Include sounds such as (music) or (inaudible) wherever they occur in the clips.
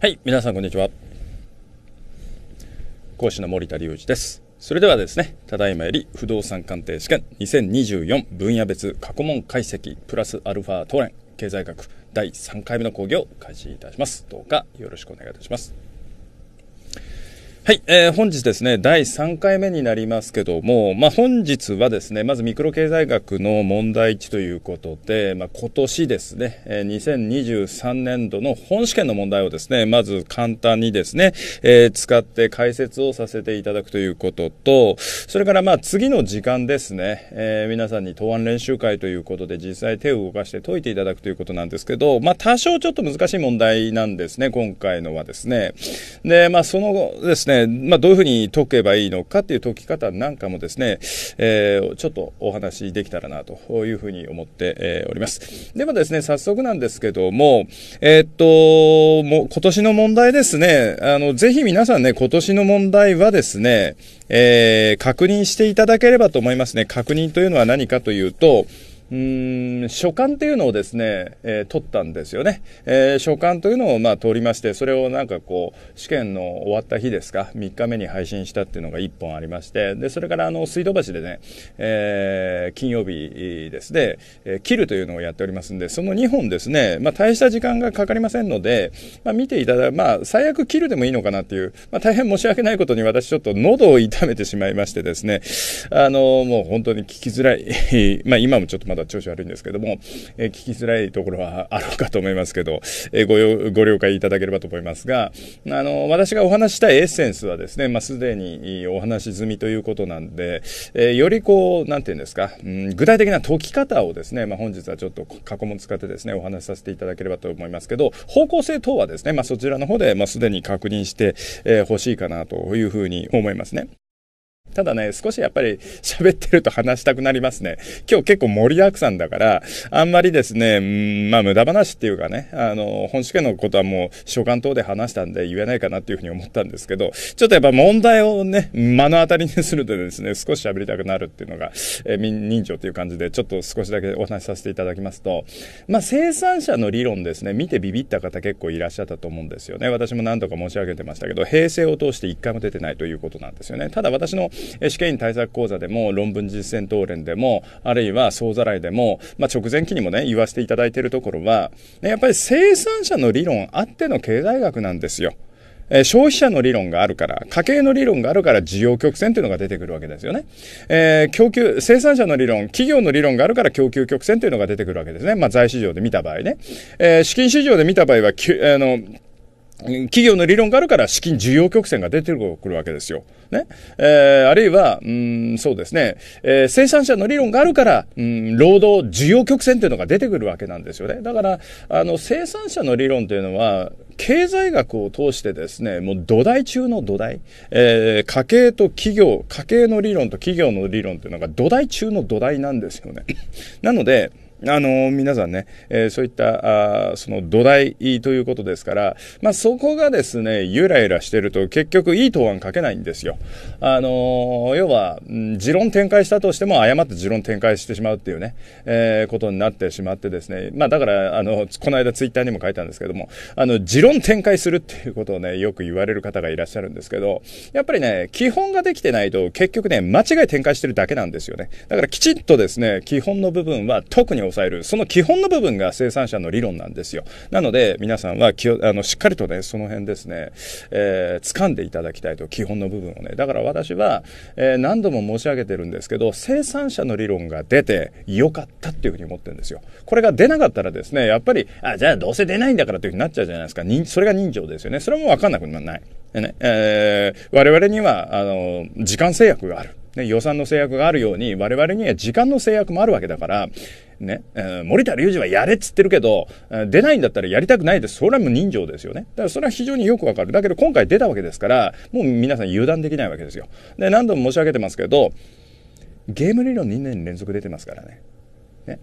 はい、皆さんこんにちは。講師の森田隆二です。それではですね、ただいまより不動産鑑定試験2024分野別過去問解析プラスアルファ当連経済学第3回目の講義を開始いたします。どうかよろしくお願いいたします。はい、えー、本日ですね、第3回目になりますけども、まあ、本日はですね、まずミクロ経済学の問題1ということで、まあ、今年ですね、えー、2023年度の本試験の問題をですね、まず簡単にですね、えー、使って解説をさせていただくということと、それからまあ、次の時間ですね、えー、皆さんに答案練習会ということで、実際手を動かして解いていただくということなんですけど、まあ、多少ちょっと難しい問題なんですね、今回のはですね。で、まあ、そのですね、まあ、どういうふうに解けばいいのかっていう解き方なんかもですね、えー、ちょっとお話できたらなというふうに思って、えー、おります。ではですね、早速なんですけども、えー、っと、もう今年の問題ですね、あの、ぜひ皆さんね、今年の問題はですね、えー、確認していただければと思いますね。確認というのは何かというと、うーん、書簡っていうのをですね、えー、取ったんですよね。えー、書簡というのをまあ取りまして、それをなんかこう、試験の終わった日ですか、3日目に配信したっていうのが1本ありまして、で、それからあの、水道橋でね、えー、金曜日ですね、えー、切るというのをやっておりますんで、その2本ですね、まあ大した時間がかかりませんので、まあ見ていただ、まあ最悪切るでもいいのかなっていう、まあ大変申し訳ないことに私ちょっと喉を痛めてしまいましてですね、あの、もう本当に聞きづらい、(laughs) まあ今もちょっとまだだ調子悪いんですけども、え聞きづらいところはあろうかと思いますけど、えごご了解いただければと思いますが、あの、私がお話したいエッセンスはですね、まあ、すでにお話し済みということなんで、えよりこう、なんていうんですか、うん、具体的な解き方をですね、まあ、本日はちょっと過去も使ってですね、お話しさせていただければと思いますけど、方向性等はですね、まあ、そちらの方で、まあ、すでに確認してほ、えー、しいかなというふうに思いますね。ただね、少しやっぱり喋ってると話したくなりますね。今日結構盛りだくさんだから、あんまりですね、うんまあ無駄話っていうかね、あの、本試験のことはもう所管等で話したんで言えないかなっていうふうに思ったんですけど、ちょっとやっぱ問題をね、目の当たりにするとですね、少し喋りたくなるっていうのが、えー、人情っていう感じで、ちょっと少しだけお話しさせていただきますと、まあ生産者の理論ですね、見てビビった方結構いらっしゃったと思うんですよね。私も何度か申し上げてましたけど、平成を通して一回も出てないということなんですよね。ただ私の試験対策講座でも論文実践答練でもあるいは総ざらいでも、まあ、直前期にもね言わせていただいているところは、ね、やっぱり生産者の理論あっての経済学なんですよ。え消費者の理論があるから、家計の理論があるから需要曲線というのが出てくるわけですよね。えー、供給、生産者の理論、企業の理論があるから供給曲線というのが出てくるわけですね。まあ、財市場で見た場合ね。えー、資金市場で見た場合は、あの、企業の理論があるから資金需要曲線が出てくるわけですよ。ね。えー、あるいは、うん、そうですね。えー、生産者の理論があるから、うん、労働需要曲線っていうのが出てくるわけなんですよね。だから、あの、生産者の理論というのは、経済学を通してですね、もう土台中の土台、えー、家計と企業、家計の理論と企業の理論というのが土台中の土台なんですよね。なので、あの、皆さんね、えー、そういった、あその土台ということですから、まあ、そこがですね、ゆらゆらしてると結局いい答案書けないんですよ。あのー、要は、持論展開したとしても誤って持論展開してしまうっていうね、えー、ことになってしまってですね、まあ、だから、あの、この間ツイッターにも書いたんですけども、あの、持論展開するっていうことをね、よく言われる方がいらっしゃるんですけど、やっぱりね、基本ができてないと結局ね、間違い展開してるだけなんですよね。だからきちっとですね、基本の部分は特に抑えるその基本の部分が生産者の理論なんですよなので皆さんはきあのしっかりとねその辺ですね、えー、掴んでいただきたいと基本の部分をねだから私は、えー、何度も申し上げてるんですけど生産者の理論が出てよかったっていうふうに思ってるんですよこれが出なかったらですねやっぱりあじゃあどうせ出ないんだからというふうになっちゃうじゃないですかそれが人情ですよねそれも分かんなくならない、ねえー、我々にはあの時間制約があるね、予算の制約があるように、我々には時間の制約もあるわけだから、ね、えー、森田隆二はやれっつってるけど、出ないんだったらやりたくないです。それはもう人情ですよね。だからそれは非常によくわかる。だけど今回出たわけですから、もう皆さん油断できないわけですよ。で、何度も申し上げてますけど、ゲーム理論2年連続出てますからね。ね。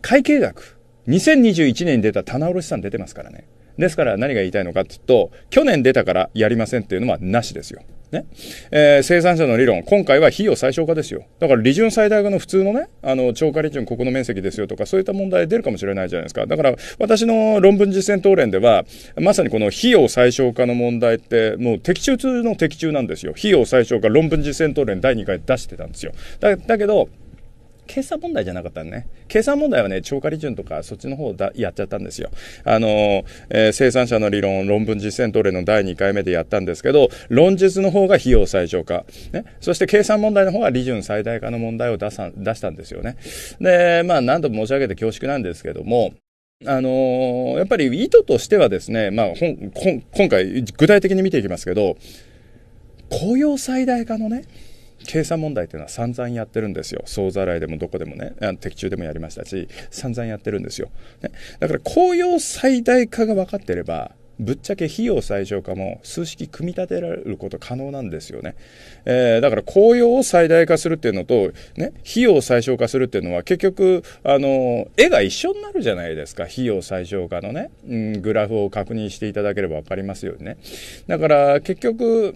会計学、2021年に出た棚卸さん出てますからね。ですから何が言いたいのかっていうと、去年出たからやりませんっていうのはなしですよ。ね。えー、生産者の理論、今回は費用最小化ですよ。だから利潤最大化の普通のね、あの、超過利潤ここの面積ですよとか、そういった問題出るかもしれないじゃないですか。だから私の論文実践討論では、まさにこの費用最小化の問題って、もう的中通の的中なんですよ。費用最小化論文実践討論第2回出してたんですよ。だだけど、計算問題じゃなかったね。計算問題はね、超過利潤とか、そっちの方だやっちゃったんですよ。あの、えー、生産者の理論、論文実践トレの第2回目でやったんですけど、論述の方が費用最小化。ね。そして計算問題の方が利潤最大化の問題を出さ、出したんですよね。で、まあ、何度も申し上げて恐縮なんですけども、あのー、やっぱり意図としてはですね、まあ、今回、具体的に見ていきますけど、雇用最大化のね、計算問題っていうのは散々やってるんですよ総ざらいでもどこでもね的中でもやりましたし散々やってるんですよ、ね、だから紅葉最大化が分かってればぶっちゃけ費用最小化も数式組み立てられること可能なんですよね。えー、だから紅葉を最大化するっていうのと、ね、費用最小化するっていうのは結局、あの、絵が一緒になるじゃないですか。費用最小化のね、うん、グラフを確認していただければ分かりますよね。だから結局、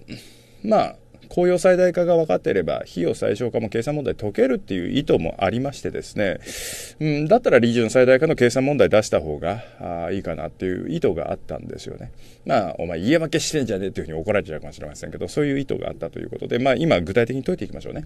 まあ、公用最大化が分かっていれば、費用最小化も計算問題解けるっていう意図もありましてですね、うん、だったら理ョン最大化の計算問題出した方があいいかなっていう意図があったんですよね。まあ、お前家負けしてんじゃねえっていうふうに怒られちゃうかもしれませんけど、そういう意図があったということで、まあ今具体的に解いていきましょうね。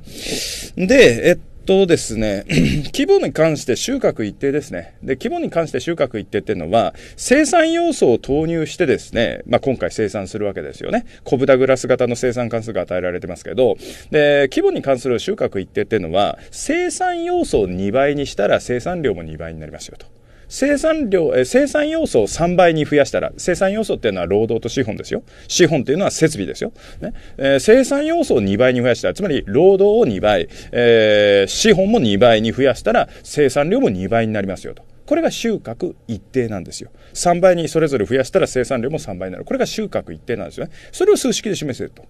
で、えっとですね、(clears throat) 規模に関して収穫一定ですね。で、規模に関して収穫一定っていうのは、生産要素を投入してですね、まあ、今回生産するわけですよね。小豚グラス型の生産関数が与えられてますけど、で、規模に関する収穫一定っていうのは、生産要素を2倍にしたら生産量も2倍になりますよと。生産量、え生産要素を3倍に増やしたら、生産要素っていうのは労働と資本ですよ。資本っていうのは設備ですよ。ねえー、生産要素を2倍に増やしたら、つまり労働を2倍、えー、資本も2倍に増やしたら、生産量も2倍になりますよと。これが収穫一定なんですよ。3倍にそれぞれ増やしたら生産量も3倍になる。これが収穫一定なんですよね。それを数式で示せると。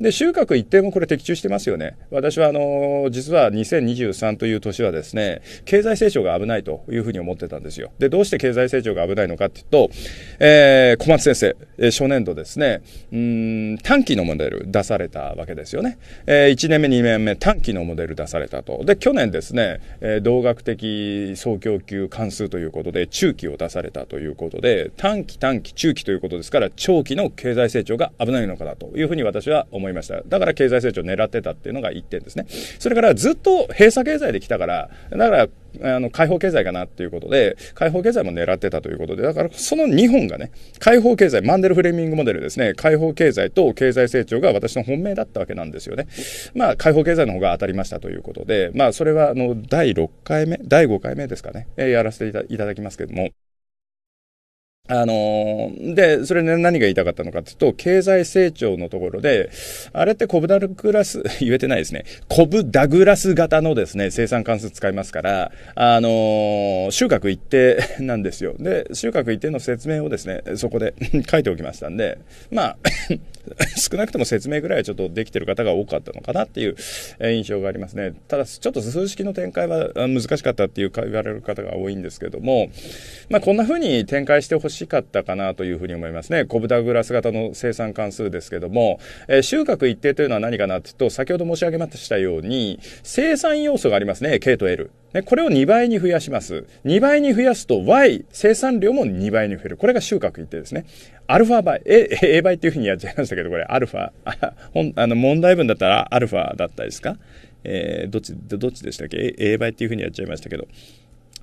で、収穫一定もこれ的中してますよね。私はあの、実は2023という年はですね、経済成長が危ないというふうに思ってたんですよ。で、どうして経済成長が危ないのかっていうと、えー、小松先生、えー、初年度ですね、短期のモデル出されたわけですよね。えー、1年目、2年目、短期のモデル出されたと。で、去年ですね、えー、同学的総供給関数ということで、中期を出されたということで、短期、短期、中期ということですから、長期の経済成長が危ないのかなというふうに私はは思いました。だから経済成長を狙ってたっていうのが1点ですね。それからずっと閉鎖経済で来たから、だから、あの、解放経済かなっていうことで、解放経済も狙ってたということで、だからその2本がね、解放経済、マンデルフレーミングモデルですね、解放経済と経済成長が私の本命だったわけなんですよね。まあ、解放経済の方が当たりましたということで、まあ、それは、あの、第6回目、第5回目ですかね、えやらせていただきますけども、あので、それで何が言いたかったのかというと、経済成長のところで、あれってコブダグラス、(laughs) 言えてないですね。コブダグラス型のですね、生産関数使いますから、あの収穫一定 (laughs) なんですよ。で、収穫一定の説明をですね、そこで (laughs) 書いておきましたんで、まあ少なくとも説明ぐらいはちょっとできてる方が多かったのかなっていう印象がありますね。ただ、ちょっと数式の展開は難しかったっていう言われる方が多いんですけども、まあ、こんな風に展開してほしいしかったかなというふうに思いますね。小豚グラス型の生産関数ですけども、えー、収穫一定というのは何かなというと、先ほど申し上げましたように、生産要素がありますね。K と L。ね、これを2倍に増やします。2倍に増やすと Y、生産量も2倍に増える。これが収穫一定ですね。アルファ倍、A, A 倍っていうふうにやっちゃいましたけど、これアルファ。あ (laughs) あの問題文だったらアルファだったですかえー、どっち、どっちでしたっけ ?A 倍っていうふうにやっちゃいましたけど。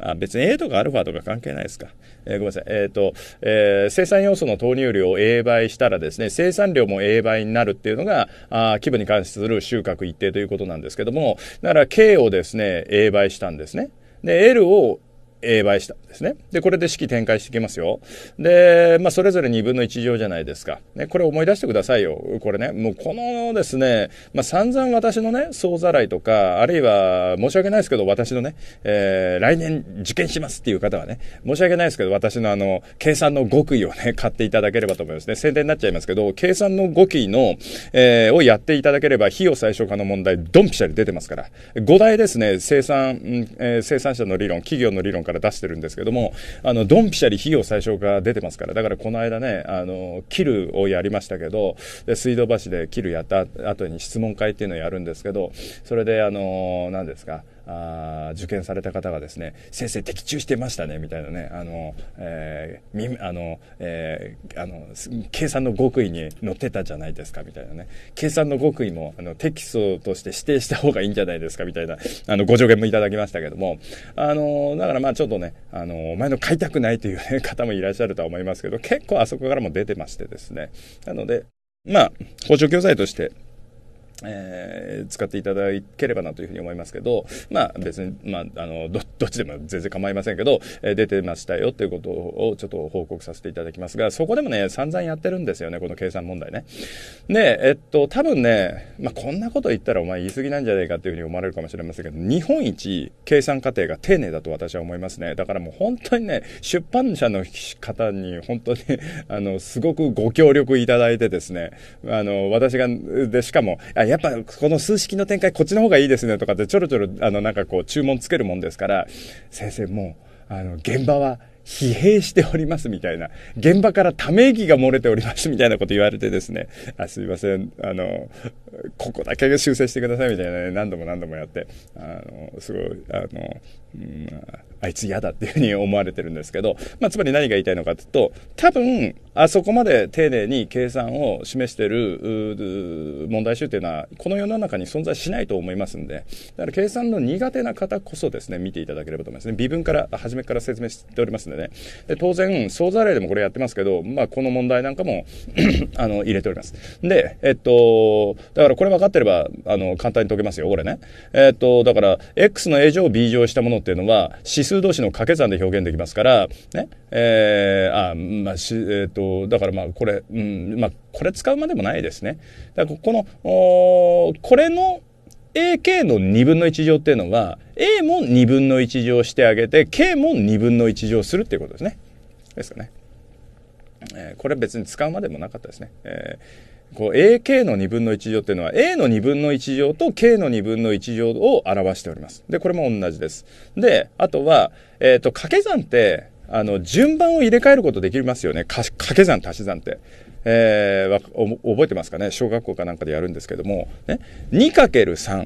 あ別に A とか α とか関係ないですか。えー、ごめんなさい。えっ、ー、と、えー、生産要素の投入量を A 倍したらですね、生産量も A 倍になるっていうのが、あ規模に関する収穫一定ということなんですけども、なら K をですね、A 倍したんですね。で、L を A 倍したんですね。で、これで式展開していきますよ。で、まあ、それぞれ2分の1乗じゃないですか。ね、これ思い出してくださいよ。これね、もうこのですね、まあ、散々私のね、総ざらいとか、あるいは、申し訳ないですけど、私のね、えー、来年受験しますっていう方はね、申し訳ないですけど、私のあの、計算の極意をね、買っていただければと思いますね。宣伝になっちゃいますけど、計算の極意の、えー、をやっていただければ、費用最小化の問題、ドンピシャで出てますから。5大ですね、生産、えー、生産者の理論、企業の理論から出してるんですけども、あの、ドンピシャリ費用最小化出てますから、だからこの間ね、あの、キルをやりましたけど、で水道橋でキルやった後に質問会っていうのをやるんですけど、それで、あの、何ですか、あ受験された方がですね、先生的中してましたね、みたいなね、あの、えー、み、あの、えー、あの、計算の極意に載ってたじゃないですか、みたいなね。計算の極意も、あの、テキストとして指定した方がいいんじゃないですか、みたいな、あの、ご助言もいただきましたけども、あの、だからまあちょっとね、あの、お前の買いたくないという、ね、方もいらっしゃるとは思いますけど、結構あそこからも出てましてですね。なので、まあ、補助教材として、えー、使っていただければなというふうに思いますけど、まあ別に、まああの、ど、(laughs) どっちでも全然構いませんけど、えー、出てましたよということをちょっと報告させていただきますが、そこでもね、散々やってるんですよね、この計算問題ね。で、えっと、多分ね、まあこんなこと言ったらお前言い過ぎなんじゃないかっていうふうに思われるかもしれませんけど、日本一計算過程が丁寧だと私は思いますね。だからもう本当にね、出版社の方に本当に (laughs) あの、すごくご協力いただいてですね、あの、私が、で、しかも、あやっぱこの数式の展開こっちの方がいいですねとかってちょろちょろ、あの、なんかこう注文つけるもんですから、先生もう、あの、現場は疲弊しておりますみたいな、現場からため息が漏れておりますみたいなこと言われてですね、あすいません、あの、ここだけ修正してくださいみたいなね、何度も何度もやって、あの、すごい、あの、うん、あいつ嫌だっていうふうに思われてるんですけど、まあ、つまり何が言いたいのかというと、多分、あそこまで丁寧に計算を示してる問題集というのは、この世の中に存在しないと思いますんで、だから計算の苦手な方こそですね、見ていただければと思いますね。微分から、初めから説明しておりますんでね。で当然、相座例でもこれやってますけど、まあ、この問題なんかも (coughs) あの、入れております。で、えっと、だからこれ分かってれば、あの、簡単に解けますよ、これね。えっと、だから、X の A 乗 B 乗したものっていうのは、指数同士の掛け算で表現できますから、ね、えー、あ、まあ、し、えっ、ー、と、だからまあ、これ、うん、まあ、これ使うまでもないですね。だから、この、おこれの AK の2分の1乗っていうのは、A も2分の1乗してあげて、K も2分の1乗するっていうことですね。ですかね。えー、これ別に使うまでもなかったですね。えーこう AK の2分の1乗っていうのは A の2分の1乗と K の2分の1乗を表しております。で、これも同じです。で、あとは、えっ、ー、と、掛け算って、あの、順番を入れ替えることできますよね。掛け算、足し算って。えー、覚えてますかね小学校かなんかでやるんですけども、ね、2×3、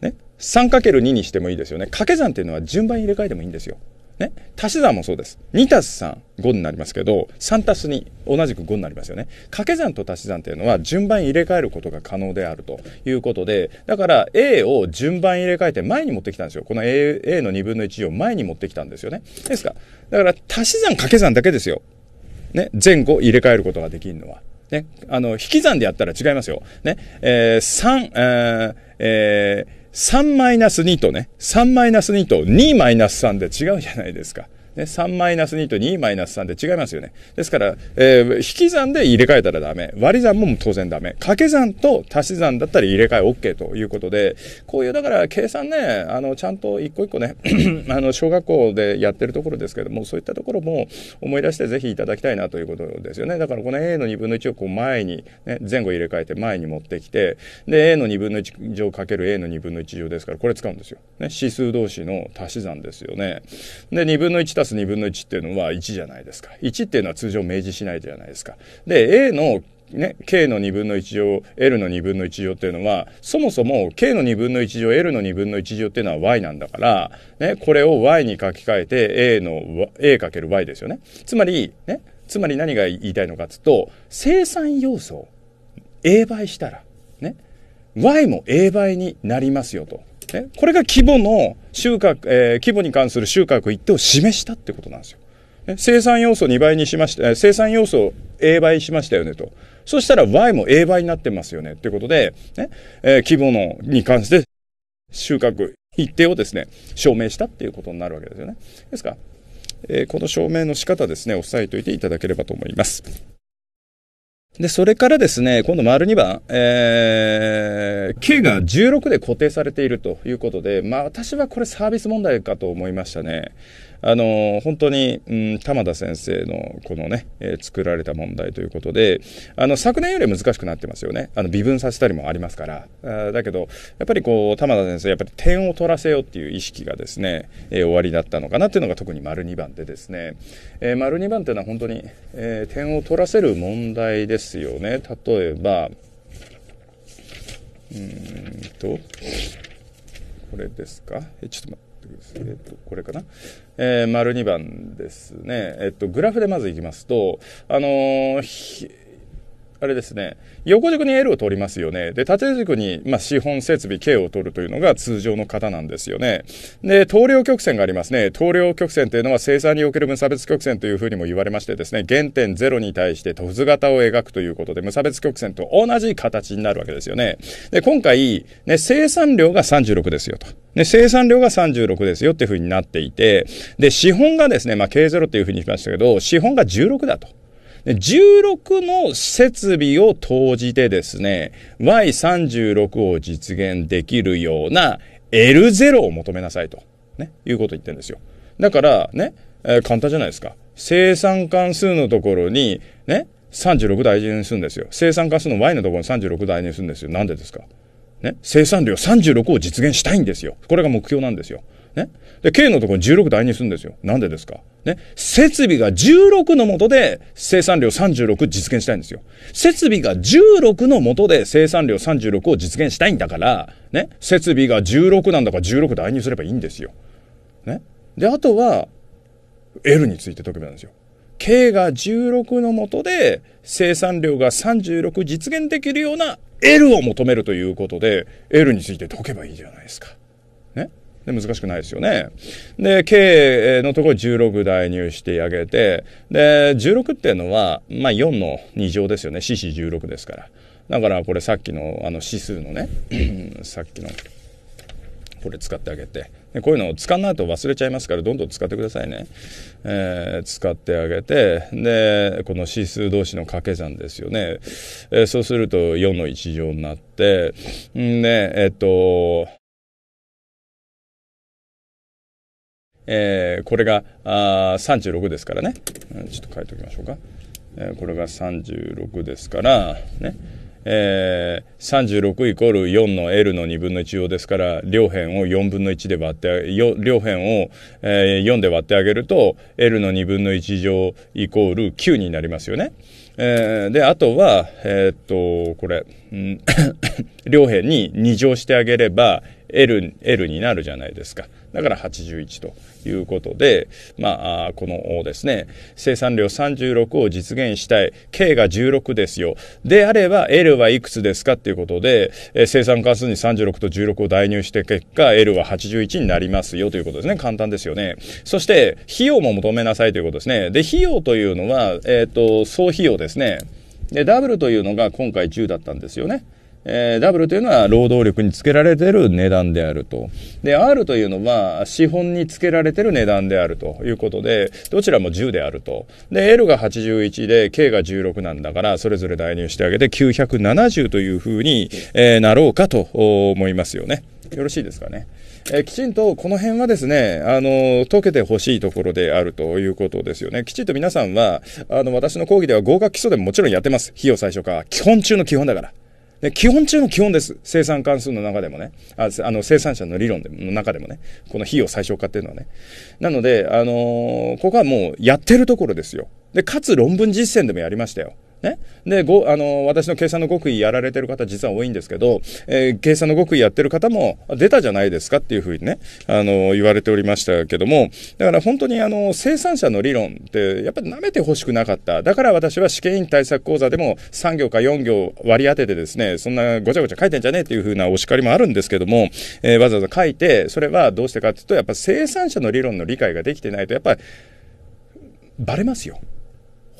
ね、3×2 にしてもいいですよね。掛け算っていうのは順番入れ替えてもいいんですよ。ね。足し算もそうです。2す3、5になりますけど、3す2、同じく5になりますよね。掛け算と足し算っていうのは順番入れ替えることが可能であるということで、だから A を順番入れ替えて前に持ってきたんですよ。この A, A の2分の1を前に持ってきたんですよね。ですか。だから足し算掛け算だけですよ。ね。前後入れ替えることができるのは。ね。あの、引き算でやったら違いますよ。ね。えー、3、えー、えー3-2とね、3-2と2-3で違うじゃないですか。ね、3-2と2-3って違いますよね。ですから、えー、引き算で入れ替えたらダメ。割り算も当然ダメ。掛け算と足し算だったら入れ替え OK ということで、こういうだから計算ね、あの、ちゃんと一個一個ね、(clears throat) あの、小学校でやってるところですけども、そういったところも思い出してぜひいただきたいなということですよね。だからこの A の2分の1をこう前に、ね、前後入れ替えて前に持ってきて、で、A の2分の1乗かける A の2分の1乗ですから、これ使うんですよ。ね、指数同士の足し算ですよね。で、2分の1たす2分の1っていうのは1じゃないですか。1っていうのは通常明示しないじゃないですか。で、A のね、k の2分の1乗 l の2分の1乗っていうのはそもそも k の2分の1乗 l の2分の1乗っていうのは y なんだから、ね、これを y に書き換えて a の a かける y ですよね。つまり、ね、つまり何が言いたいのかっつうと生産要素を a 倍したら、ね、y も a 倍になりますよと。ですね。これが規模の収穫、えー、規模に関する収穫一定を示したってことなんですよ。生産要素2倍にしました、生産要素を A 倍しましたよねと。そしたら Y も A 倍になってますよねってことで、ね、えー、規模のに関して収穫一定をですね、証明したっていうことになるわけですよね。ですから、えー、この証明の仕方ですね、押さえておいていただければと思います。で、それからですね、今度丸2番、えー、K が16で固定されているということで、まあ私はこれサービス問題かと思いましたね。あの、本当に、うん、玉田先生のこのね、えー、作られた問題ということで、あの、昨年より難しくなってますよね。あの、微分させたりもありますから。あだけど、やっぱりこう、玉田先生、やっぱり点を取らせようっていう意識がですね、えー、終わりだったのかなっていうのが特に丸2番でですね、えー、丸2番っていうのは本当に、えー、点を取らせる問題ですよね。例えば、うんと、これですかえ、ちょっと待って。ってください。えっと、これかな。えー、丸二番ですね。えっと、グラフでまずいきますと、あのーあれですね、横軸に L を取りますよね。で、縦軸に、まあ、資本設備 K を取るというのが通常の型なんですよね。で、投了曲線がありますね。投了曲線というのは生産における無差別曲線というふうにも言われましてですね、原点0に対してト図型を描くということで、無差別曲線と同じ形になるわけですよね。で、今回、ね、生産量が36ですよと。で、生産量が36ですよっていうふうになっていて、で、資本がですね、まあ、K0 っていうふうにしましたけど、資本が16だと。16の設備を投じてですね、Y36 を実現できるような L0 を求めなさいと、ね、いうことを言ってるんですよ。だからね、えー、簡単じゃないですか。生産関数のところに、ね、36大事にするんですよ。生産関数の Y のところに36大事にするんですよ。なんでですかね、生産量36を実現したいんですよ。これが目標なんですよ。ね。で、K のところに16台にするんですよ。なんでですかね。設備が16のもとで生産量36実現したいんですよ。設備が16のもとで生産量36を実現したいんだから、ね。設備が16なんだから16台にすればいいんですよ。ね。で、あとは、L について解けばいいんですよ。K が16のもとで生産量が36実現できるような L を求めるということで L について解けばいいじゃないですか。で難しくないですよね。で、K のところ16代入してあげて、で、16っていうのは、まあ4の2乗ですよね。四四16ですから。だからこれさっきのあの指数のね、(clears throat) さっきのこれ使ってあげて。でこういうのを使わないと忘れちゃいますから、どんどん使ってくださいね。えー、使ってあげて、で、この指数同士の掛け算ですよね。えー、そうすると4の1乗になって、んで、えっと、えー、これがあ36ですからね、うん、ちょっと書いておきましょうか、えー、これが36ですからね、えー、36イコール4の L の2分の1用ですから両辺を4分の1で割って両辺を、えー、4で割ってあげると L の2分の1乗イコール9になりますよね。えー、であとはえー、っとこれ、うん、(coughs) 両辺に2乗してあげれば L、L になるじゃないですか。だから81ということで、まあ、このですね、生産量36を実現したい。K が16ですよ。であれば L はいくつですかっていうことで、え生産関数に36と16を代入して結果 L は81になりますよということですね。簡単ですよね。そして、費用も求めなさいということですね。で、費用というのは、えっ、ー、と、総費用ですね。で、ダブルというのが今回10だったんですよね。えー、W というのは労働力につけられてる値段であると。で、R というのは資本につけられてる値段であるということで、どちらも10であると。で、L が81で K が16なんだから、それぞれ代入してあげて970というふうに、えー、なろうかと思いますよね。よろしいですかね。えきちんとこの辺はですね、あの、解けてほしいところであるということですよね。きちんと皆さんは、あの、私の講義では合格基礎でももちろんやってます。費用最初化。基本中の基本だから。で、基本中の基本です。生産関数の中でもね。ああの、生産者の理論の中でもね。この費用最小化っていうのはね。なので、あのー、ここはもうやってるところですよ。で、かつ論文実践でもやりましたよ。ね。で、ご、あの、私の計算の極意やられてる方実は多いんですけど、えー、計算の極意やってる方も出たじゃないですかっていうふうにね、あの、言われておりましたけども、だから本当にあの、生産者の理論って、やっぱり舐めてほしくなかった。だから私は試験員対策講座でも3行か4行割り当ててですね、そんなごちゃごちゃ書いてんじゃねえっていうふうなお叱りもあるんですけども、えー、わざわざ書いて、それはどうしてかっていうと、やっぱ生産者の理論の理解ができてないと、やっぱり、バレますよ。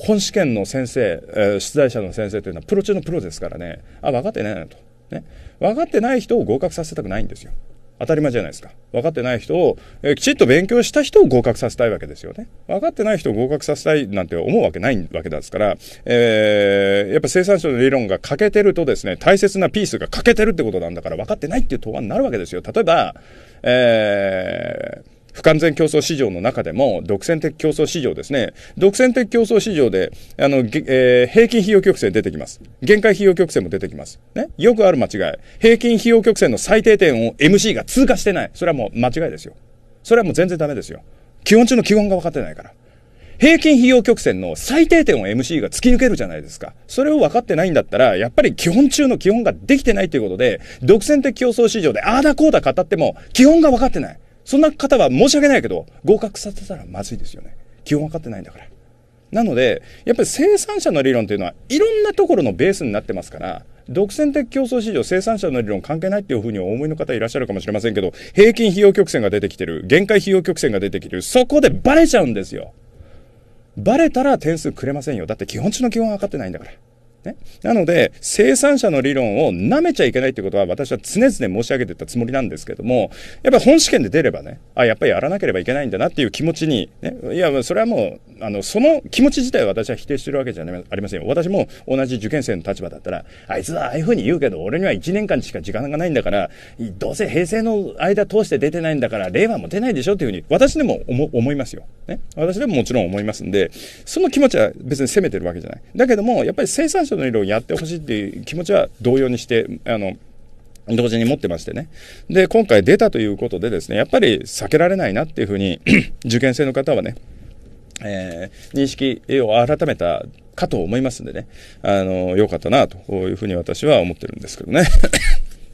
本試験の先生、えー、出題者の先生というのはプロ中のプロですからね、あ、分かってないなと。ね。分かってない人を合格させたくないんですよ。当たり前じゃないですか。分かってない人を、えー、きちっと勉強した人を合格させたいわけですよね。分かってない人を合格させたいなんて思うわけないわけですから、えー、やっぱ生産者の理論が欠けてるとですね、大切なピースが欠けてるってことなんだから分かってないっていう答案になるわけですよ。例えば、えー、不完全競争市場の中でも、独占的競争市場ですね。独占的競争市場で、あの、えー、平均費用曲線出てきます。限界費用曲線も出てきます。ね。よくある間違い。平均費用曲線の最低点を MC が通過してない。それはもう間違いですよ。それはもう全然ダメですよ。基本中の基本が分かってないから。平均費用曲線の最低点を MC が突き抜けるじゃないですか。それを分かってないんだったら、やっぱり基本中の基本ができてないということで、独占的競争市場でああだこうだ語っても、基本が分かってない。そんな方は申し訳ないけど、合格させたらまずいですよね。基本分かってないんだから。なので、やっぱり生産者の理論というのは、いろんなところのベースになってますから、独占的競争市場、生産者の理論関係ないっていうふうにお思いの方いらっしゃるかもしれませんけど、平均費用曲線が出てきてる、限界費用曲線が出てきてる、そこでバレちゃうんですよ。バレたら点数くれませんよ。だって基本中の基本分かってないんだから。ね、なので生産者の理論を舐めちゃいけないってことは私は常々申し上げてたつもりなんですけどもやっぱり本試験で出ればねあやっぱりやらなければいけないんだなっていう気持ちに、ね、いやそれはもうあのその気持ち自体は私は否定してるわけじゃありませんよ私も同じ受験生の立場だったらあいつはああいうふうに言うけど俺には1年間しか時間がないんだからどうせ平成の間通して出てないんだから令和も出ないでしょっていうふうに私でも思いますよ、ね、私でももちろん思いますんでその気持ちは別に責めてるわけじゃないだけどもやっぱり生産者人の理論やってほしいっていう気持ちは同様にして、あの、同時に持ってましてね。で、今回出たということでですね、やっぱり避けられないなっていうふうに (clears throat) 受験生の方はね、えー、認識を改めたかと思いますんでね、あの、良かったな、というふうに私は思ってるんですけどね。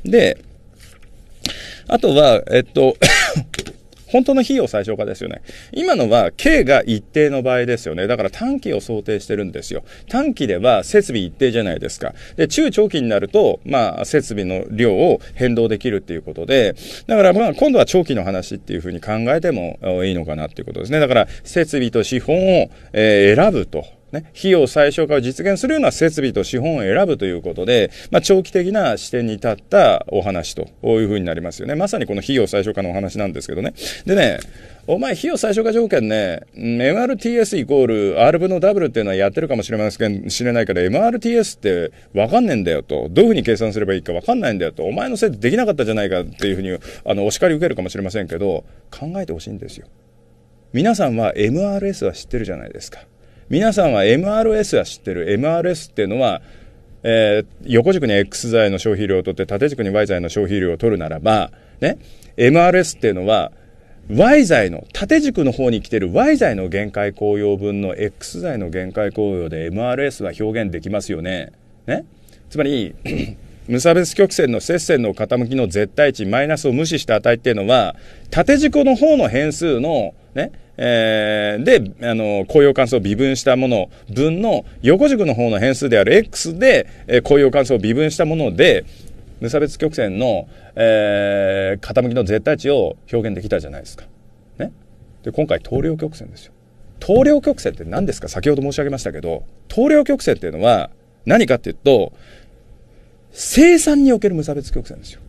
で、あとは、えっと本当の費用最小化ですよね。今のは、K が一定の場合ですよね。だから短期を想定してるんですよ。短期では設備一定じゃないですか。で、中長期になると、まあ、設備の量を変動できるっていうことで、だからまあ、今度は長期の話っていうふうに考えてもいいのかなっていうことですね。だから、設備と資本を、えー、選ぶと。ね、費用最小化を実現するような設備と資本を選ぶということで、まあ、長期的な視点に立ったお話というふうになりますよね。まさにこの費用最小化のお話なんですけどね。でね、お前、費用最小化条件ね、MRTS イコール R 分の W っていうのはやってるかもしれません知れないけど、MRTS ってわかんねえんだよと、どういうふうに計算すればいいかわかんないんだよと、お前のせいでできなかったじゃないかっていうふうに、あの、お叱り受けるかもしれませんけど、考えてほしいんですよ。皆さんは MRS は知ってるじゃないですか。皆さんは MRS は知ってる。MRS っていうのは、えー、横軸に X 剤の消費量を取って縦軸に Y 剤の消費量を取るならば、ね、MRS っていうのは Y 剤の縦軸の方に来てる Y 剤の限界効用分の X 剤の限界効用で MRS は表現できますよね。ねつまり (clears throat) 無差別曲線の接線の傾きの絶対値マイナスを無視した値っていうのは縦軸の方の変数のねえー、で、あの、高揚関数を微分したもの、分の横軸の方の変数である x で、えー、高揚関数を微分したもので、無差別曲線の、えー、傾きの絶対値を表現できたじゃないですか。ね。で、今回、等量曲線ですよ。等量曲線って何ですか先ほど申し上げましたけど、等量曲線っていうのは何かっていうと、生産における無差別曲線ですよ。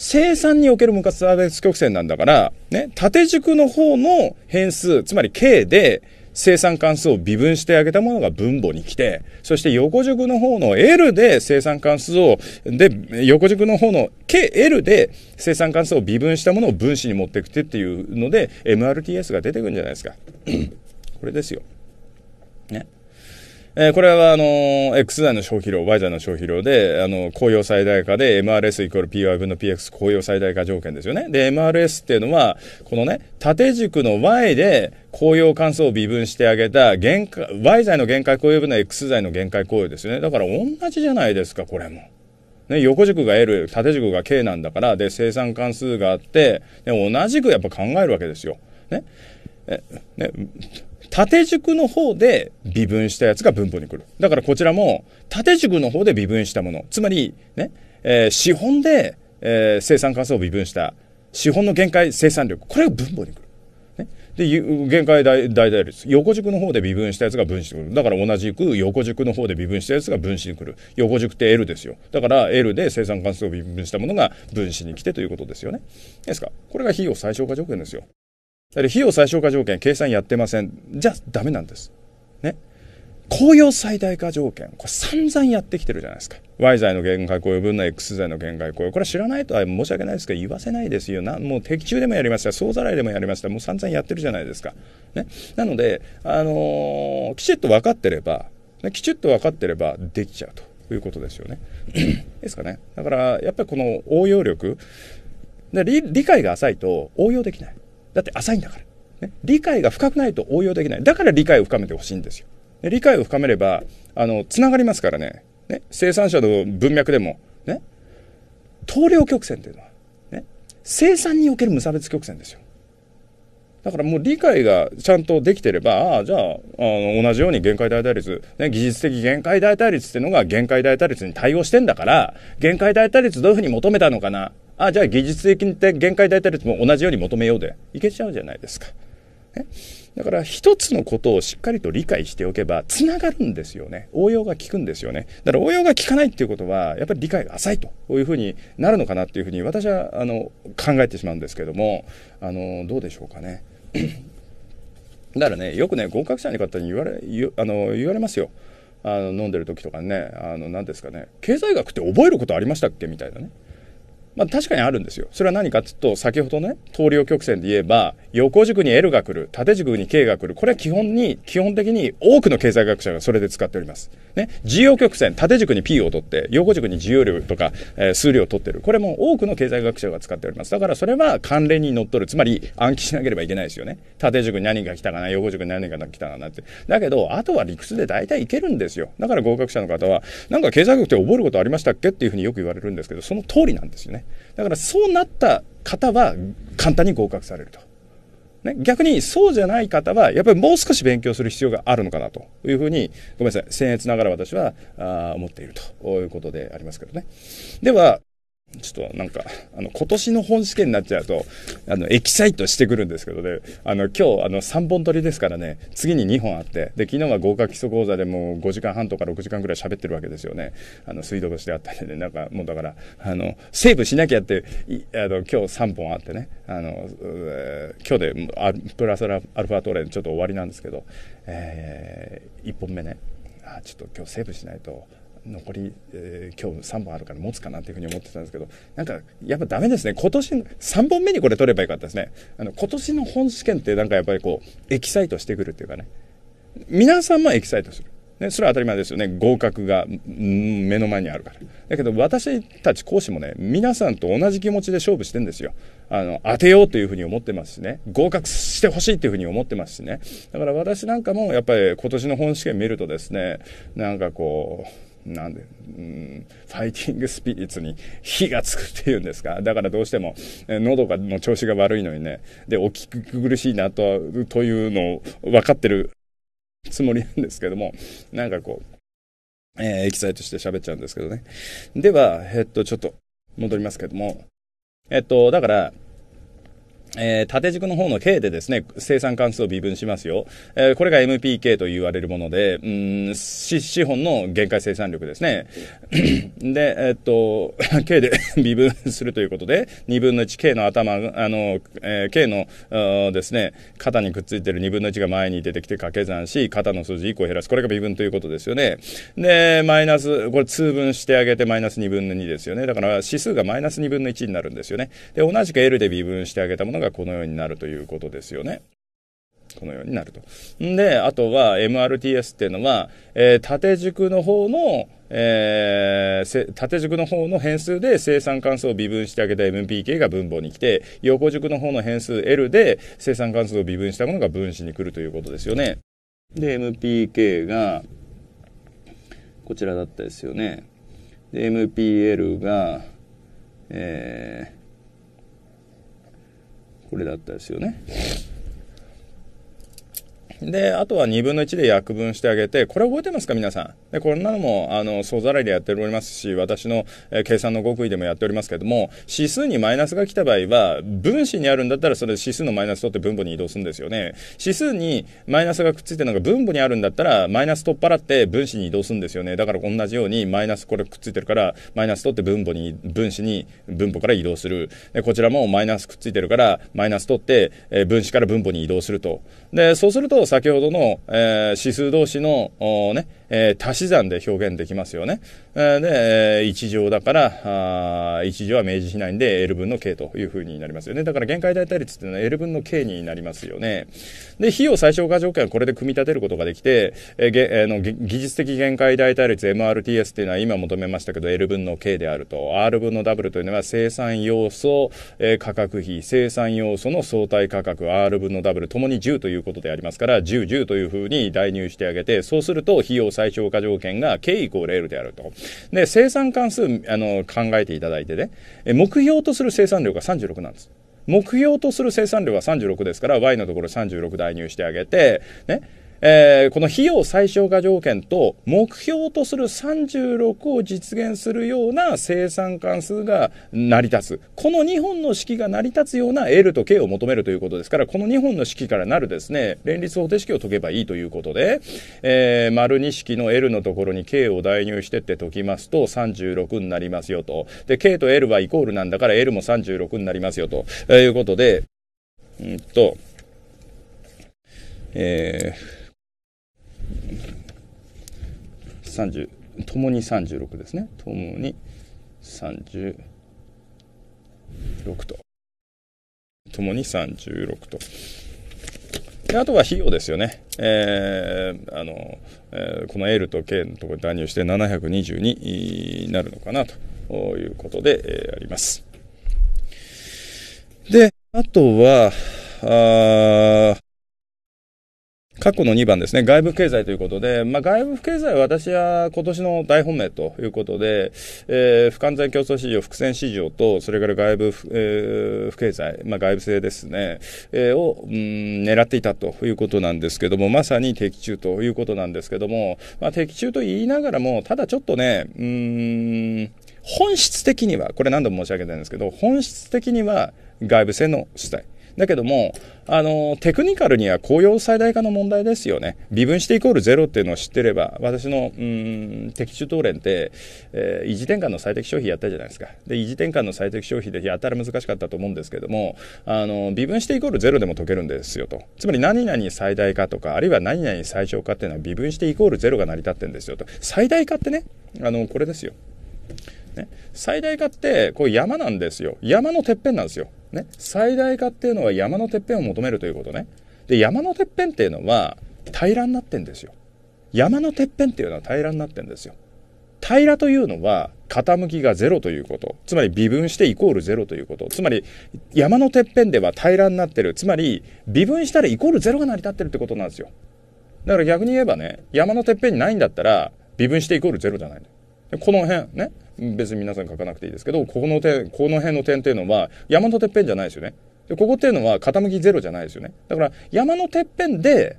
生産における無活別曲線なんだから、ね、縦軸の方の変数、つまり K で、生産関数を微分してあげたものが分母に来て、そして横軸の方の L で生産関数を、で、横軸の方の KL で生産関数を微分したものを分子に持ってきてっていうので、MRTS が出てくるんじゃないですか。(coughs) これですよ。えー、これはあのー、X 剤の消費量、Y 剤の消費量で、あのー、公用最大化で MRS イコール PY 分の PX 公用最大化条件ですよね。で、MRS っていうのは、このね、縦軸の Y で公用関数を微分してあげた限界、Y 剤の限界公用分の X 剤の限界公用ですよね。だから同じじゃないですか、これも。ね、横軸が L、縦軸が K なんだから、で、生産関数があって、で同じくやっぱ考えるわけですよ。ね。え、ね縦軸の方で微分したやつが分母に来る。だからこちらも縦軸の方で微分したもの。つまり、ね、えー、資本で、えー、生産関数を微分した。資本の限界生産力。これが分母に来る。ね、で、限界大大大率。横軸の方で微分したやつが分子に来る。だから同じく横軸の方で微分したやつが分子に来る。横軸って L ですよ。だから L で生産関数を微分したものが分子に来てということですよね。いいですかこれが費用最小化条件ですよ。だ費用最小化条件、計算やってません。じゃあダメなんです。ね。公用最大化条件、これ散々やってきてるじゃないですか。Y 罪の限界雇用、分の X 罪の限界雇用。これ知らないとは申し訳ないですけど、言わせないですよ。なもう的中でもやりました。総ざらいでもやりました。もう散々やってるじゃないですか。ね。なので、あのー、きちっと分かってれば、ね、きちっと分かってればできちゃうということですよね。(clears throat) ですかね。だから、やっぱりこの応用力、で理解が浅いと応用できない。だって浅いんだから。ね、理解が深くないと応用できない。だから理解を深めてほしいんですよ。ね、理解を深めれば、あの、つながりますからね。ね、生産者の文脈でも、ね、統領曲線というのは、ね、生産における無差別曲線ですよ。だからもう理解がちゃんとできてれば、ああ、じゃあ、あの、同じように限界代替率、ね、技術的限界代替率っていうのが限界代替率に対応してんだから、限界代替率どういうふうに求めたのかな、あじゃあ技術的に限界大体率も同じように求めようでいけちゃうじゃないですか。ね、だから一つのことをしっかりと理解しておけばつながるんですよね。応用が効くんですよね。だから応用が効かないっていうことはやっぱり理解が浅いというふうになるのかなっていうふうに私はあの考えてしまうんですけどもあのどうでしょうかね。(clears throat) だからねよくね合格者の方に言われあの言われますよ。あの飲んでる時とかねあの何ですかね経済学って覚えることありましたっけみたいなね。まあ、確かにあるんですよ。それは何かっていうと、先ほどね、通量曲線で言えば、横軸に L が来る、縦軸に K が来る。これは基本に、基本的に多くの経済学者がそれで使っております。ね。需要曲線、縦軸に P を取って、横軸に需要量とか、えー、数量を取ってる。これも多くの経済学者が使っております。だからそれは関連に乗っ取る。つまり、暗記しなければいけないですよね。縦軸に何が来たかな、横軸に何が来たかなって。だけど、あとは理屈で大体いけるんですよ。だから合格者の方は、なんか経済学って覚えることありましたっけっていうふうによく言われるんですけど、その通りなんですよね。だからそうなった方は簡単に合格されると。ね、逆にそうじゃない方はやっぱりもう少し勉強する必要があるのかなというふうにごめんなさい僭越ながら私はあ思っているということでありますけどねではちょっとなんか、あの、今年の本試験になっちゃうと、あの、エキサイトしてくるんですけどね、あの、今日、あの、3本取りですからね、次に2本あって、で、昨日は合格基礎講座でもう5時間半とか6時間ぐらい喋ってるわけですよね。あの、水道橋であったりで、なんか、もうだから、あの、セーブしなきゃって、あの、今日3本あってね、あの、えー、今日でア、プラスアルファトレンちょっと終わりなんですけど、えー、1本目ね、あ、ちょっと今日セーブしないと、残り、えー、今日3本あるから持つかなっていうふうに思ってたんですけど、なんか、やっぱダメですね。今年、3本目にこれ取ればよかったですね。あの、今年の本試験ってなんかやっぱりこう、エキサイトしてくるっていうかね。皆さんもエキサイトする。ね、それは当たり前ですよね。合格が目の前にあるから。だけど私たち講師もね、皆さんと同じ気持ちで勝負してんですよ。あの、当てようというふうに思ってますしね。合格してほしいというふうに思ってますしね。だから私なんかもやっぱり今年の本試験見るとですね、なんかこう、なんで、うん、ファイティングスピリッツに火がつくっていうんですか。だからどうしても、え喉が、の調子が悪いのにね、で、お聞き苦しいなと、というのを分かってるつもりなんですけども、なんかこう、えー、エキサイトして喋っちゃうんですけどね。では、えっと、ちょっと戻りますけども、えっと、だから、えー、縦軸の方の K でですね、生産関数を微分しますよ。えー、これが MPK と言われるもので、うん資、資本の限界生産力ですね。で、えー、っと、K で (laughs) 微分するということで、2分の 1K の頭、あの、えー、K のですね、肩にくっついてる2分の1が前に出てきて掛け算し、肩の数字1個減らす。これが微分ということですよね。で、マイナス、これ通分してあげてマイナス2分の2ですよね。だから指数がマイナス2分の1になるんですよね。で、同じく L で微分してあげたものがこのようになるということですよね。このようになると。で、あとは MRTS っていうのは、えー、縦軸の方の、えー、縦軸の方の変数で生産関数を微分してあげた MPK が分母に来て、横軸の方の変数 L で生産関数を微分したものが分子に来るということですよね。で、MPK が、こちらだったですよね。で、MPL が、えーこれだったですよね。で、あとは2分の1で約分してあげて、これ覚えてますか皆さん。で、こんなのも、あの、総ざらいでやっておりますし、私の、え計算の極意でもやっておりますけども、指数にマイナスが来た場合は、分子にあるんだったら、それ指数のマイナス取って分母に移動するんですよね。指数にマイナスがくっついてるのが分母にあるんだったら、マイナス取っ払って分子に移動するんですよね。だから同じように、マイナスこれくっついてるから、マイナス取って分母に、分子に、分母から移動する。で、こちらもマイナスくっついてるから、マイナス取って、え分子から分母に移動すると。で、そうすると、先ほどの、えー、指数同士の、ね、えー、足し算で表現できますよね。えで、1乗だから、一乗は明示しないんで L 分の K というふうになりますよね。だから限界代替率っていうのは L 分の K になりますよね。で、費用最小化条件はこれで組み立てることができて、えー、の技術的限界代替率 MRTS っていうのは今求めましたけど L 分の K であると。R 分の W というのは生産要素、えー、価格費、生産要素の相対価格 R 分の W ともに10ということでありますから、10、10というふうに代入してあげて、そうすると費用最小化条件が K イコール L であると。で、生産関数、あの、考えていただいてね、目標とする生産量が36なんです。目標とする生産量は36ですから、Y のところ36代入してあげて、ね、えー、この費用最小化条件と目標とする36を実現するような生産関数が成り立つこの2本の式が成り立つような L と K を求めるということですからこの2本の式からなるですね連立方程式を解けばいいということで、えー、丸2式の L のところに K を代入してって解きますと36になりますよとで K と L はイコールなんだから L も36になりますよと、えー、いうことでうんとえー30ともに36ですねともに36とともに36とであとは費用ですよね、えーあのえー、この L と K のところに代入して720になるのかなということで、えー、ありますであとはあ過去の2番ですね、外部経済ということで、まあ、外部経済は私は今年の大本命ということで、えー、不完全競争市場、伏線市場と、それから外部、えー、経済、まあ、外部性ですね、えー、を、うん、狙っていたということなんですけども、まさに的中ということなんですけども、まあ、的中と言いながらも、ただちょっとね、うん、本質的には、これ何度も申し上げたんですけど、本質的には外部性の主体。だけども、あの、テクニカルには公用最大化の問題ですよね。微分してイコールゼロっていうのを知ってれば、私の、うん、適中討論って、えー、維持転換の最適消費やったじゃないですか。で、維持転換の最適消費でやたら難しかったと思うんですけども、あの、微分してイコールゼロでも解けるんですよと。つまり何々最大化とか、あるいは何々最小化っていうのは微分してイコールゼロが成り立ってるんですよと。最大化ってね、あの、これですよ。ね、最大化ってこれ山なんですよ山のてっぺんなんですよ、ね、最大化っていうのは山のてっぺんを求めるということねで山のてっぺんっていうのは平らになってんですよ山のてっぺんっていうのは平らになってんですよ平らというのは傾きがゼロということつまり微分してイコールゼロということつまり山のてっぺんでは平らになってるつまり微分したらイコールゼロが成り立ってるってことなんですよだから逆に言えばね山のてっぺんにないんだったら微分してイコールゼロじゃないこの辺ね別に皆さん書かなくていいですけど、この点、この辺の点っていうのは、山のてっぺんじゃないですよね。で、ここっていうのは傾きゼロじゃないですよね。だから、山のてっぺんで、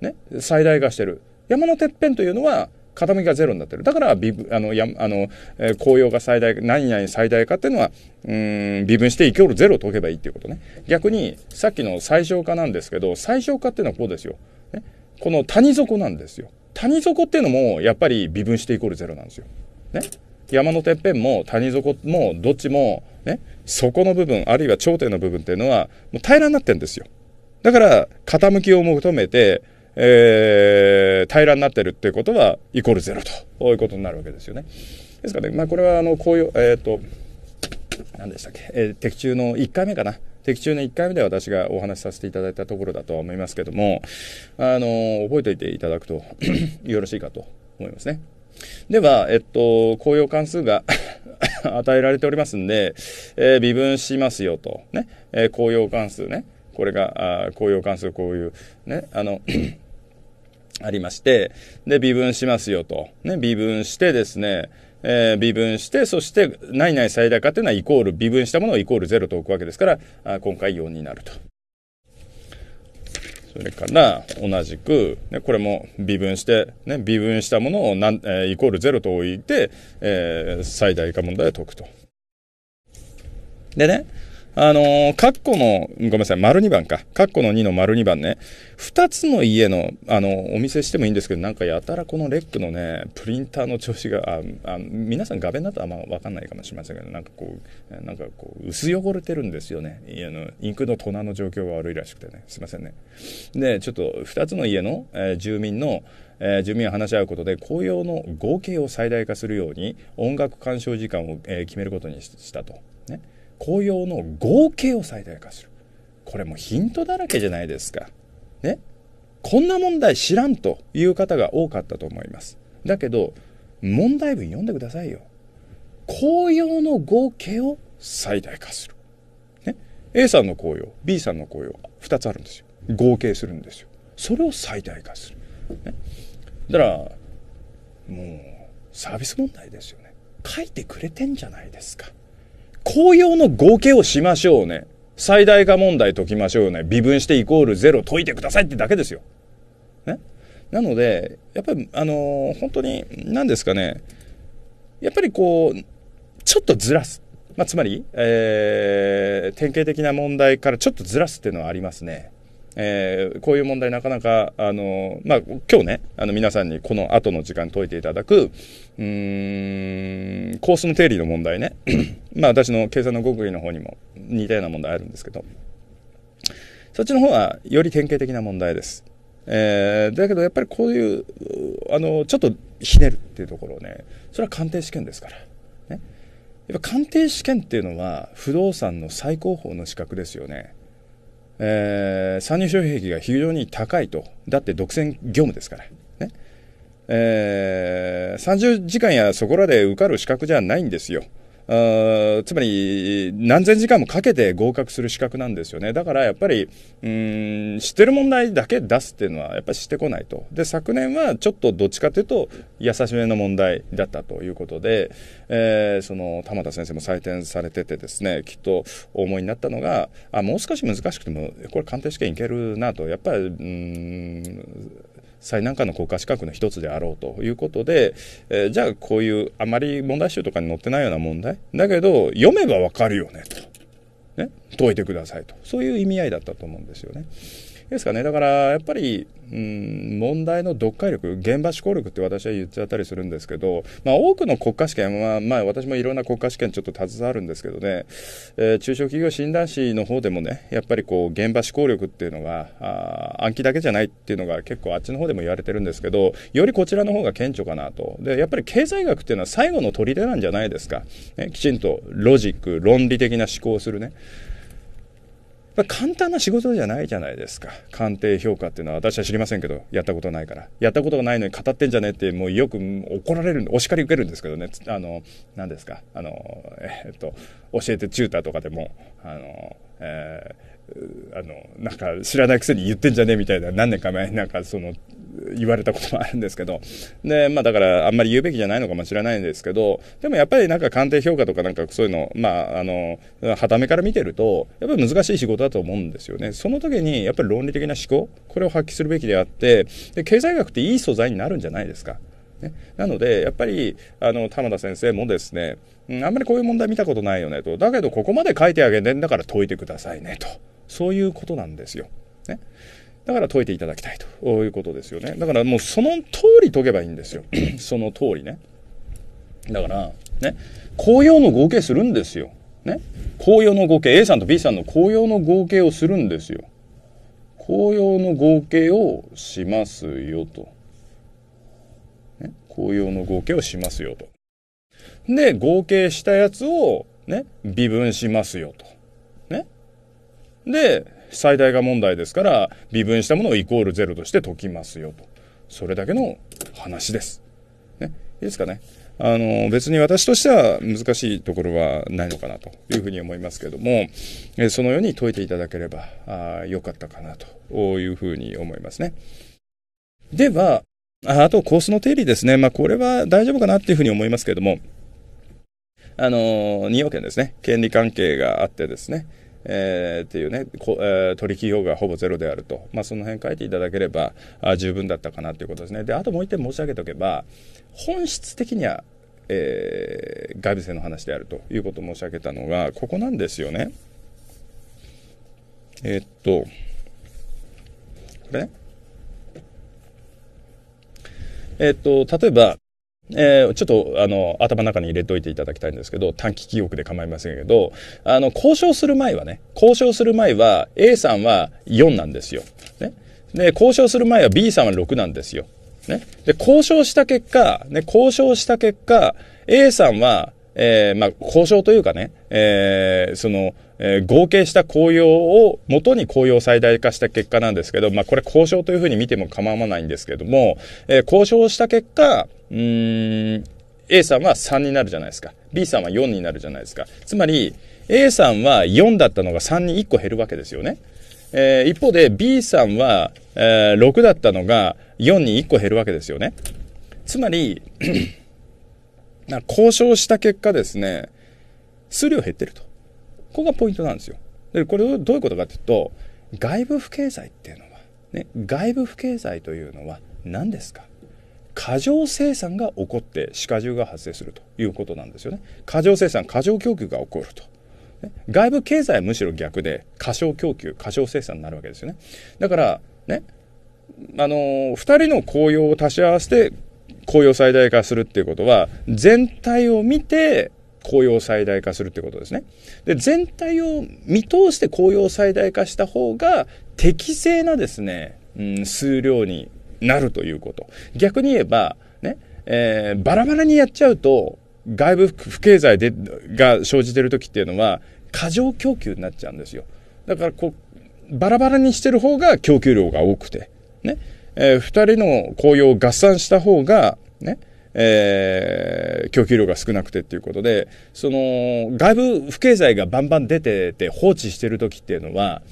ね、最大化してる。山のてっぺんというのは、傾きがゼロになってる。だから、微分、あの、や、あの、えー、紅葉が最大、何々最大化っていうのは、うん、微分してイコールゼロを解けばいいっていうことね。逆に、さっきの最小化なんですけど、最小化っていうのはこうですよ。ね、この谷底なんですよ。谷底っていうのも、やっぱり微分してイコールゼロなんですよ。ね。山のてっぺんも谷底もどっちもね、底の部分、あるいは頂点の部分っていうのはもう平らになってるんですよ。だから傾きを求めて、えー、平らになってるっていうことはイコールゼロということになるわけですよね。ですからね、まあこれはあの、こういう、えっ、ー、と、何でしたっけ、えー、敵中の1回目かな。的中の1回目で私がお話しさせていただいたところだとは思いますけども、あの、覚えておいていただくと (clears throat) よろしいかと思いますね。では、えっと、公用関数が (laughs) 与えられておりますんで、えー、微分しますよと。ね。えー、公用関数ね。これが、あ公用関数、こういう、ね。あの (coughs) ありまして、で、微分しますよと。ね。微分してですね、えー、微分して、そして、ないない最大化っていうのはイコール、微分したものをイコール0と置くわけですから、あ今回4になると。それから同じく、ね、これも微分して、ね、微分したものを何、えー、イコール0と置いて、えー、最大化問題を解くと。でね、あのー、カッコの、ごめんなさい、丸2番か。カッコの2の丸2番ね。2つの家の、あの、お見せしてもいいんですけど、なんかやたらこのレックのね、プリンターの調子が、ああ皆さん画面だとあんまわかんないかもしれませんけど、なんかこう、なんかこう、薄汚れてるんですよね。家の、インクの粉の状況が悪いらしくてね。すいませんね。で、ちょっと2つの家の、えー、住民の、えー、住民が話し合うことで紅葉の合計を最大化するように音楽鑑賞時間を、えー、決めることにしたと。ね、紅葉の合計を最大化する。これもヒントだらけじゃないですか。ねこんな問題知らんという方が多かったと思います。だけど、問題文読んでくださいよ。紅葉の合計を最大化する。ね、A さんの紅葉、B さんの紅葉、2つあるんですよ。合計するんですよ。それを最大化する。ね、だから、もう、サービス問題ですよね。書いてくれてんじゃないですか。紅葉の合計をしましょうね。最大化問題解きましょうね。微分してイコールゼロ解いてくださいってだけですよ。ね。なので、やっぱり、あのー、本当に、何ですかね。やっぱりこう、ちょっとずらす。まあ、つまり、えー、典型的な問題からちょっとずらすっていうのはありますね。えー、こういう問題なかなか、あの、まあ、今日ね、あの皆さんにこの後の時間解いていただく、うん、コースの定理の問題ね。(clears throat) まあ、私の計算の極意の方にも似たような問題あるんですけど、そっちの方はより典型的な問題です。えー、だけどやっぱりこういう、あの、ちょっとひねるっていうところをね、それは鑑定試験ですから。ね。やっぱ鑑定試験っていうのは不動産の最高峰の資格ですよね。えー、参入障壁が非常に高いと。だって独占業務ですから。ね。えー、30時間やそこらで受かる資格じゃないんですよ。あつまり何千時間もかけて合格する資格なんですよねだからやっぱりん知ってる問題だけ出すっていうのはやっぱりしてこないとで昨年はちょっとどっちかというと優しめの問題だったということで、えー、その玉田先生も採点されててですねきっとお思いになったのがあもう少し難しくてもこれ鑑定試験いけるなとやっぱりうん最難関の国家資格の一つであろうということで、えー、じゃあこういうあまり問題集とかに載ってないような問題だけど読めばわかるよねと。ね、解いてくださいとそういう意味合いだったと思うんですよね。ですかねだからやっぱり、うん、問題の読解力現場思考力って私は言っちゃったりするんですけど、まあ、多くの国家試験は、まあ、私もいろんな国家試験ちょっと携わるんですけどね、えー、中小企業診断士の方でもねやっぱりこう現場思考力っていうのがあ暗記だけじゃないっていうのが結構あっちの方でも言われてるんですけどよりこちらの方が顕著かなとでやっぱり経済学っていうのは最後の砦なんじゃないですか、ね、きちんとロジック論理的な思考をするね。簡単な仕事じゃないじゃないですか鑑定評価っていうのは私は知りませんけどやったことないからやったことがないのに語ってんじゃねえってもうよく怒られるお叱り受けるんですけどねあの何ですかあのえっと教えてチューターとかでもあのえー、あのなんか知らないくせに言ってんじゃねえみたいな何年か前なんかその言われたこともあるんですけど。で、まあだからあんまり言うべきじゃないのかもしれないんですけど、でもやっぱりなんか鑑定評価とかなんかそういうの、まああの、はためから見てると、やっぱり難しい仕事だと思うんですよね。その時にやっぱり論理的な思考、これを発揮するべきであって、で経済学っていい素材になるんじゃないですか。ね、なので、やっぱり、あの、玉田先生もですね、うん、あんまりこういう問題見たことないよねと。だけど、ここまで書いてあげてんだから解いてくださいねと。そういうことなんですよ。ね。だから解いていただきたいということですよね。だからもうその通り解けばいいんですよ。(clears throat) その通りね。だから、ね、紅葉の合計するんですよ。ね。紅葉の合計、A さんと B さんの紅葉の合計をするんですよ。紅葉の合計をしますよと。ね、紅葉の合計をしますよと。で、合計したやつを、ね、微分しますよと。ね。で、最大が問題ですから微分したものをイコール0として解きますよとそれだけの話です。ね、いいですかねあの別に私としては難しいところはないのかなというふうに思いますけれども、えそのように解いていただければあよかったかなというふうに思いますね。ではあとコースの定理ですね、まあ、これは大丈夫かなっていうふうに思いますけれどもあの2要件ですね権利関係があってですねえー、っていうね、こえー、取引業がほぼゼロであると、まあ、その辺書いていただければあ十分だったかなということですね。で、あともう一点申し上げておけば、本質的には、えー、外部性の話であるということを申し上げたのが、ここなんですよね。えー、っと、これね。えー、っと、例えば、えー、ちょっとあの頭の中に入れておいていただきたいんですけど短期記憶で構いませんけどあの交渉する前はね交渉する前は A さんは4なんですよ。ね、で交渉する前は B さんは6なんですよ。ね、で交渉した結果、ね、交渉した結果 A さんはえー、まあ、交渉というかね、えー、その、えー、合計した紅葉を元に紅葉を最大化した結果なんですけど、まあ、これ交渉というふうに見ても構わないんですけども、えー、交渉した結果、うん、A さんは3になるじゃないですか。B さんは4になるじゃないですか。つまり、A さんは4だったのが3に1個減るわけですよね。えー、一方で B さんは、えー、6だったのが4に1個減るわけですよね。つまりだから交渉した結果ですね、数量減ってると。ここがポイントなんですよ。で、これどういうことかというと、外部不経済っていうのは、ね、外部不経済というのは何ですか過剰生産が起こって歯科重が発生するということなんですよね。過剰生産、過剰供給が起こると。外部経済はむしろ逆で過小供給、過小生産になるわけですよね。だから、ね、あのー、人の紅用を足し合わせて雇用最大化するっていうことは、全体を見て、雇用最大化するってことですね。で、全体を見通して雇用最大化した方が、適正なですね、うん、数量になるということ。逆に言えば、ね、えー、バラバラにやっちゃうと、外部不経済で、が生じてる時っていうのは、過剰供給になっちゃうんですよ。だから、こう、バラバラにしてる方が供給量が多くて、ね。えー、2人の紅葉を合算した方が、ね、えー、供給量が少なくてっていうことで、その、外部不経済がバンバン出てて放置してる時っていうのは、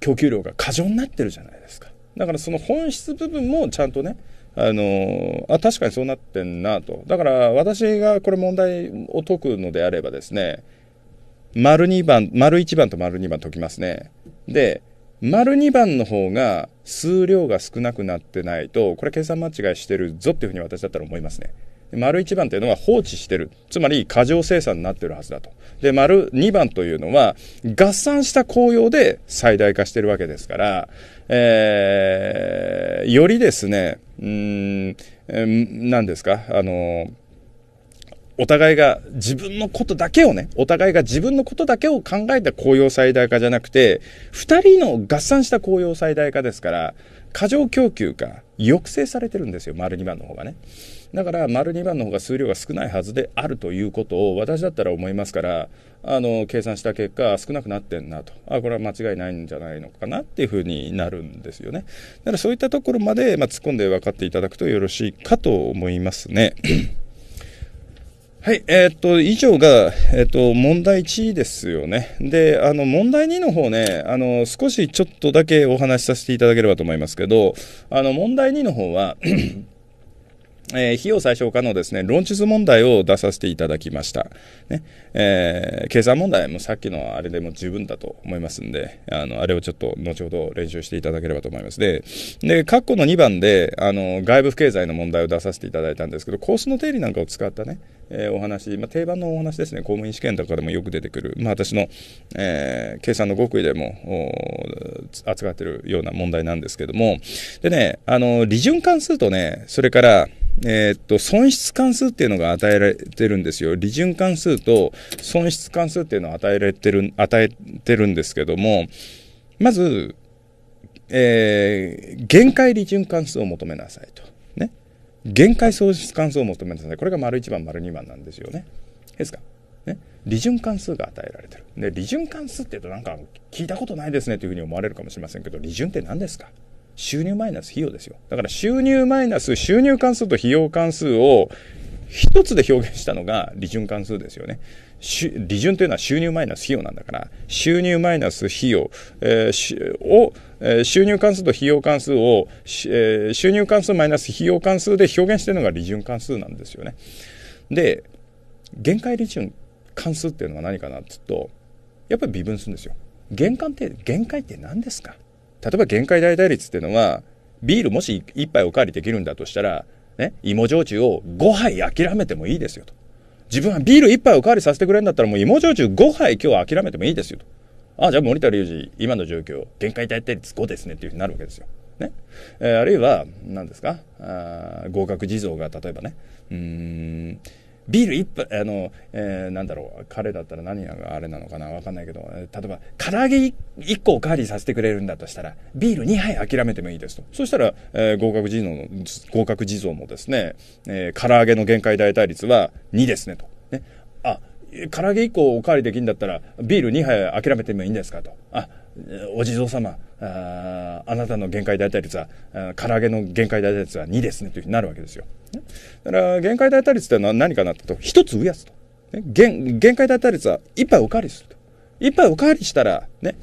供給量が過剰になってるじゃないですか。だからその本質部分もちゃんとね、あのあ確かにそうなってんなと。だから私がこれ問題を解くのであればですね、丸2番、丸1番と丸2番解きますね。で、丸2番の方が数量が少なくなってないと、これ計算間違いしてるぞっていうふうに私だったら思いますね。丸1番というのは放置してる。つまり過剰生産になってるはずだと。で、丸2番というのは合算した効用で最大化してるわけですから、えー、よりですね、うん、何ですか、あのーお互いが自分のことだけをね、お互いが自分のことだけを考えた公用最大化じゃなくて、二人の合算した公用最大化ですから、過剰供給か抑制されてるんですよ、丸2番の方がね。だから丸2番の方が数量が少ないはずであるということを私だったら思いますからあの計算した結果少なくなってんなとあこれは間違いないんじゃないのかなっていうふうになるんですよねだからそういったところまで、まあ、突っ込んで分かっていただくとよろしいかと思いますね。はい、えー、っと、以上が、えー、っと、問題1ですよね。で、あの、問題2の方ね、あの、少しちょっとだけお話しさせていただければと思いますけど、あの、問題2の方は (clears throat) えー、費用最小化のですね、論述問題を出させていただきました。ね、えー、計算問題もさっきのあれでも十分だと思いますんで、あの、あれをちょっと後ほど練習していただければと思います。で、で、括弧の2番で、あの、外部不経済の問題を出させていただいたんですけど、コースの定理なんかを使ったね、えお話、まあ、定番のお話ですね公務員試験とかでもよく出てくる、まあ、私の、えー、計算の極意でも扱っているような問題なんですけどもでねあの利潤関数とねそれからえー、っと、損失関数っていうのが与えられてるんですよ。利潤関数と損失関数っていうのを与えられてる、与えてるんですけども、まず、えー、限界利潤関数を求めなさいと。限界喪失関数を求めるんですね。これが丸1番、丸2番なんですよね。ですか。ね。利潤関数が与えられてる。で、利潤関数って言うとなんか聞いたことないですねというふうに思われるかもしれませんけど、利潤って何ですか収入マイナス費用ですよ。だから収入マイナス収入関数と費用関数を一つで表現したのが利潤関数ですよね。利潤というのは収入マイナス費用なんだから、収入マイナス費用、えー、をえ収入関数と費用関数を、え収入関数マイナス費用関数で表現してるのが利潤関数なんですよね。で限界利潤関数っていうのは何かなって言うとやっぱり微分するんですよ。限界って限界って何ですか例えば限界代替率っていうのはビールもし1杯おかわりできるんだとしたら、ね、芋焼酎を5杯諦めてもいいですよと。自分はビール1杯おかわりさせてくれるんだったらもう芋焼酎5杯今日は諦めてもいいですよと。あ、じゃあ森田隆二、今の状況、限界代定率5ですねっていうふうになるわけですよ。ね。えー、あるいは、何ですかあ合格地蔵が例えばね、うん、ビール一杯、あの、えー、なんだろう、彼だったら何があれなのかなわかんないけど、例えば、唐揚げ1個お代わりさせてくれるんだとしたら、ビール2杯諦めてもいいですと。そしたら、えー、合格地蔵の、合格地蔵もですね、えー、唐揚げの限界代替率は2ですねと。ね。唐揚げ1個おかわりできるんだったら、ビール2杯諦めてもいいんですかと。あ、お地蔵様、ああなたの限界大体率は、唐揚げの限界大体率は2ですね、というふうになるわけですよ。だから、限界大体率ってのは何かなってと、1つ増やすと。限限界大体率は1杯おかわりすると。1杯おかわりしたら、ね、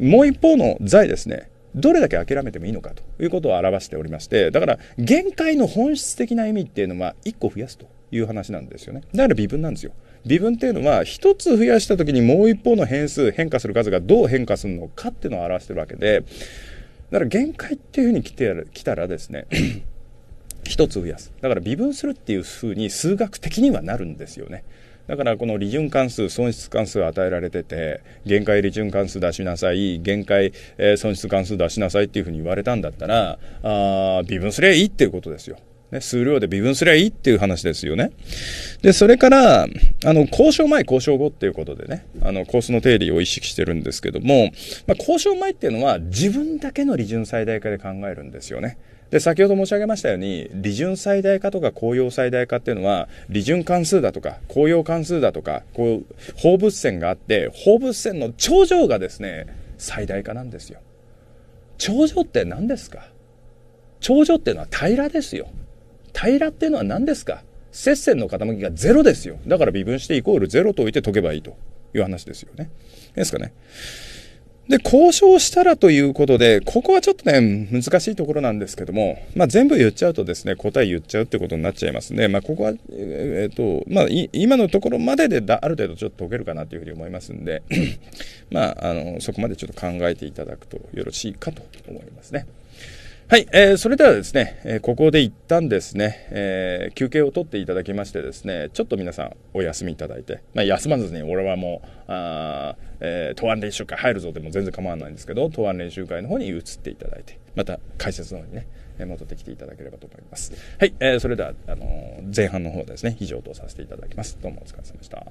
もう一方の財ですね、どれだけ諦めてもいいのかということを表しておりまして、だから、限界の本質的な意味っていうのは、1個増やすという話なんですよね。だから微分なんですよ。微分っていうのは1つ増やした時にもう一方の変数、変化する数がどう変化するのかっていうのを表してるわけで、だから限界っていうふうに来て来たらですね、1 (clears throat) つ増やす。だから微分するっていうふうに数学的にはなるんですよね。だからこの利潤関数、損失関数が与えられてて、限界利潤関数出しなさい、限界、え損失関数出しなさいっていうふうに言われたんだったら、あ微分すりゃいいっていうことですよ。ね、数量で微分すりゃいいっていう話ですよね。で、それから、あの、交渉前、交渉後っていうことでね、あの、コースの定理を意識してるんですけども、まあ、交渉前っていうのは自分だけの利潤最大化で考えるんですよね。で、先ほど申し上げましたように、利潤最大化とか公用最大化っていうのは、利潤関数だとか、公用関数だとか、こう、放物線があって、放物線の頂上がですね、最大化なんですよ。頂上って何ですか頂上っていうのは平らですよ。平らっていうのは何ですか接線の傾きがゼロですよ。だから微分してイコールゼロと置いて解けばいいという話ですよね。ですかね。で、交渉したらということで、ここはちょっとね、難しいところなんですけども、まあ、全部言っちゃうとですね、答え言っちゃうってことになっちゃいますね。まあ、ここは、えっ、ー、と、まあ、今のところまででだ、ある程度ちょっと解けるかなというふうに思いますんで、まあ、あの、そこまでちょっと考えていただくとよろしいかと思いますね。はい、えー、それではですね、えー、ここで一旦ですね、えー、休憩を取っていただきましてですね、ちょっと皆さんお休みいただいて、まあ、休まずに俺はもう、あえー、答案練習会入るぞでも全然構わないんですけど、答案練習会の方に移っていただいて、また解説の方にね、戻ってきていただければと思います。はい、えー、それでは、あの前半の方ですね、以上とさせていただきます。どうもお疲れ様でした。